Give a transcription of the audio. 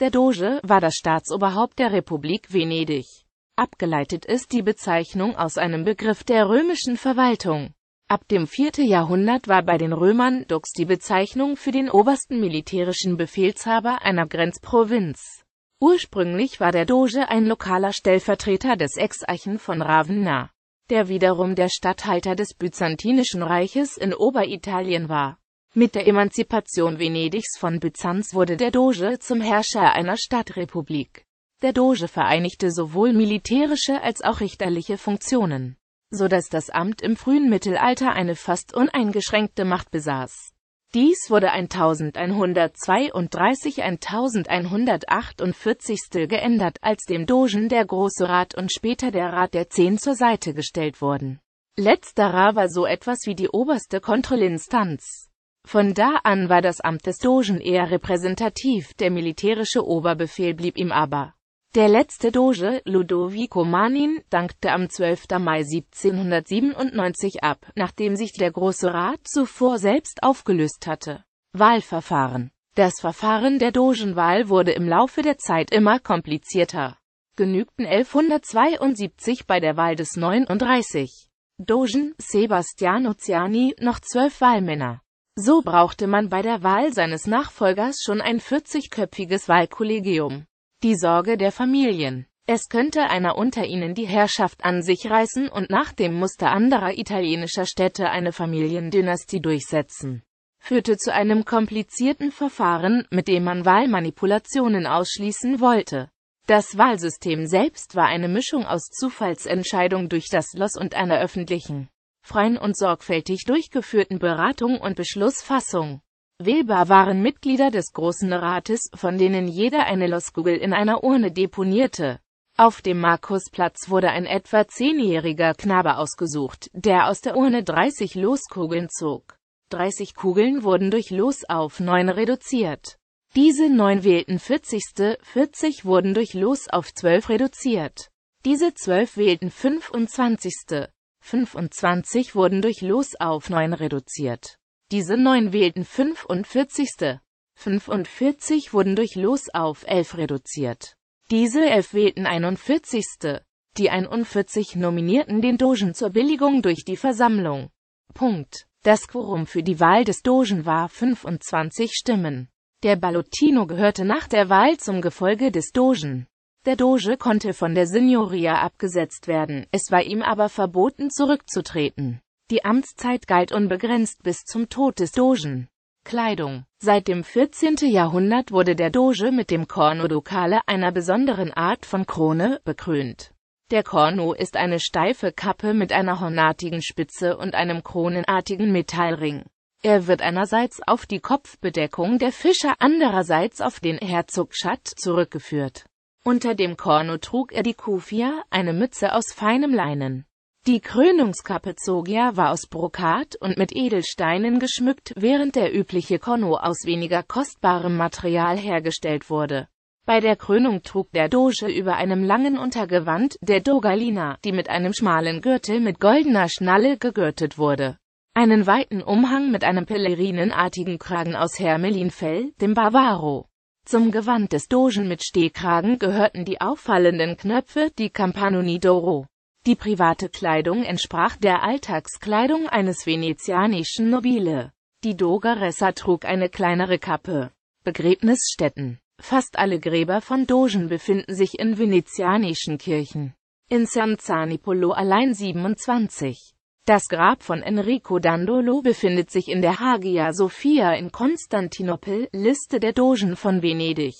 Der Doge war das Staatsoberhaupt der Republik Venedig. Abgeleitet ist die Bezeichnung aus einem Begriff der römischen Verwaltung. Ab dem 4. Jahrhundert war bei den Römern Dux die Bezeichnung für den obersten militärischen Befehlshaber einer Grenzprovinz. Ursprünglich war der Doge ein lokaler Stellvertreter des Exarchen von Ravenna, der wiederum der Statthalter des Byzantinischen Reiches in Oberitalien war. Mit der Emanzipation Venedigs von Byzanz wurde der Doge zum Herrscher einer Stadtrepublik. Der Doge vereinigte sowohl militärische als auch richterliche Funktionen, so dass das Amt im frühen Mittelalter eine fast uneingeschränkte Macht besaß. Dies wurde 1132 1148 geändert, als dem Dogen der Große Rat und später der Rat der Zehn zur Seite gestellt wurden. Letzterer war so etwas wie die oberste Kontrollinstanz. Von da an war das Amt des Dogen eher repräsentativ, der militärische Oberbefehl blieb ihm aber. Der letzte Doge, Ludovico Manin, dankte am 12. Mai 1797 ab, nachdem sich der Große Rat zuvor selbst aufgelöst hatte. Wahlverfahren Das Verfahren der Dogenwahl wurde im Laufe der Zeit immer komplizierter. Genügten 1172 bei der Wahl des 39. Dogen Sebastiano Ciani, noch zwölf Wahlmänner. So brauchte man bei der Wahl seines Nachfolgers schon ein 40-köpfiges Wahlkollegium. Die Sorge der Familien. Es könnte einer unter ihnen die Herrschaft an sich reißen und nach dem Muster anderer italienischer Städte eine Familiendynastie durchsetzen, führte zu einem komplizierten Verfahren, mit dem man Wahlmanipulationen ausschließen wollte. Das Wahlsystem selbst war eine Mischung aus Zufallsentscheidung durch das Los und einer öffentlichen freien und sorgfältig durchgeführten Beratung und Beschlussfassung. Wählbar waren Mitglieder des Großen Rates, von denen jeder eine Loskugel in einer Urne deponierte. Auf dem Markusplatz wurde ein etwa zehnjähriger Knabe ausgesucht, der aus der Urne 30 Loskugeln zog. 30 Kugeln wurden durch Los auf 9 reduziert. Diese 9 wählten 40. 40 wurden durch Los auf 12 reduziert. Diese 12 wählten 25. 25 wurden durch Los auf 9 reduziert. Diese 9 wählten 45. 45 wurden durch Los auf 11 reduziert. Diese 11 wählten 41. Die 41 nominierten den Dogen zur Billigung durch die Versammlung. Punkt. Das Quorum für die Wahl des Dogen war 25 Stimmen. Der Ballottino gehörte nach der Wahl zum Gefolge des Dogen. Der Doge konnte von der Signoria abgesetzt werden, es war ihm aber verboten zurückzutreten. Die Amtszeit galt unbegrenzt bis zum Tod des Dogen. Kleidung Seit dem 14. Jahrhundert wurde der Doge mit dem Corno Ducale, einer besonderen Art von Krone, bekrönt. Der Corno ist eine steife Kappe mit einer hornartigen Spitze und einem kronenartigen Metallring. Er wird einerseits auf die Kopfbedeckung der Fischer, andererseits auf den Herzogschat zurückgeführt. Unter dem Korno trug er die Kufia, eine Mütze aus feinem Leinen. Die Krönungskappe Zogia war aus Brokat und mit Edelsteinen geschmückt, während der übliche Korno aus weniger kostbarem Material hergestellt wurde. Bei der Krönung trug der Doge über einem langen Untergewand der Dogalina, die mit einem schmalen Gürtel mit goldener Schnalle gegürtet wurde. Einen weiten Umhang mit einem pellerinenartigen Kragen aus Hermelinfell, dem Bavaro. Zum Gewand des Dogen mit Stehkragen gehörten die auffallenden Knöpfe, die Campanoni d'Oro. Die private Kleidung entsprach der Alltagskleidung eines venezianischen Nobile. Die Dogaressa trug eine kleinere Kappe. Begräbnisstätten Fast alle Gräber von Dogen befinden sich in venezianischen Kirchen. In San Zanipolo allein 27. Das Grab von Enrico Dandolo befindet sich in der Hagia Sophia in Konstantinopel, Liste der Dogen von Venedig